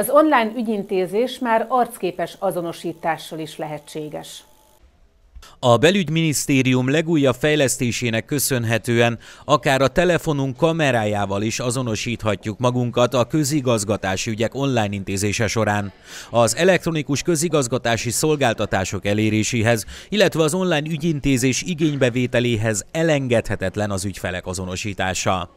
Az online ügyintézés már arcképes azonosítással is lehetséges. A belügyminisztérium legújabb fejlesztésének köszönhetően akár a telefonunk kamerájával is azonosíthatjuk magunkat a közigazgatási ügyek online intézése során. Az elektronikus közigazgatási szolgáltatások eléréséhez, illetve az online ügyintézés igénybevételéhez elengedhetetlen az ügyfelek azonosítása.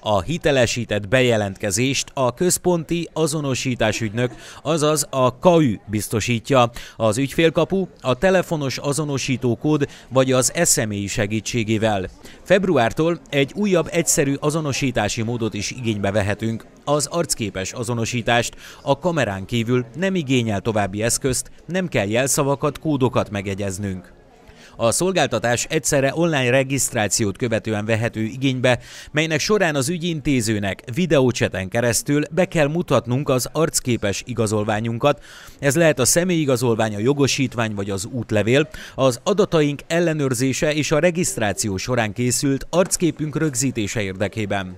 A hitelesített bejelentkezést a központi azonosításügynök, azaz a KAÜ biztosítja. Az ügyfélkapu a telefonos azonosítókód vagy az SMI segítségével. Februártól egy újabb egyszerű azonosítási módot is igénybe vehetünk. Az arcképes azonosítást a kamerán kívül nem igényel további eszközt, nem kell jelszavakat, kódokat megegyeznünk. A szolgáltatás egyszerre online regisztrációt követően vehető igénybe, melynek során az ügyintézőnek videócseten keresztül be kell mutatnunk az arcképes igazolványunkat. Ez lehet a személyigazolvány, a jogosítvány vagy az útlevél, az adataink ellenőrzése és a regisztráció során készült arcképünk rögzítése érdekében.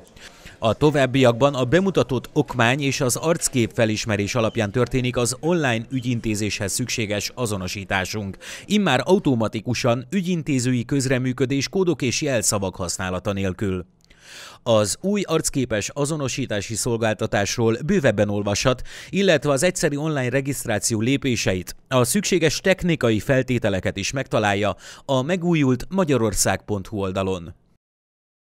A továbbiakban a bemutatott okmány és az arckép felismerés alapján történik az online ügyintézéshez szükséges azonosításunk. Immár automatikusan ügyintézői közreműködés kódok és jelszavak használata nélkül. Az új arcképes azonosítási szolgáltatásról bővebben olvashat, illetve az egyszeri online regisztráció lépéseit, a szükséges technikai feltételeket is megtalálja a megújult magyarország.hu oldalon.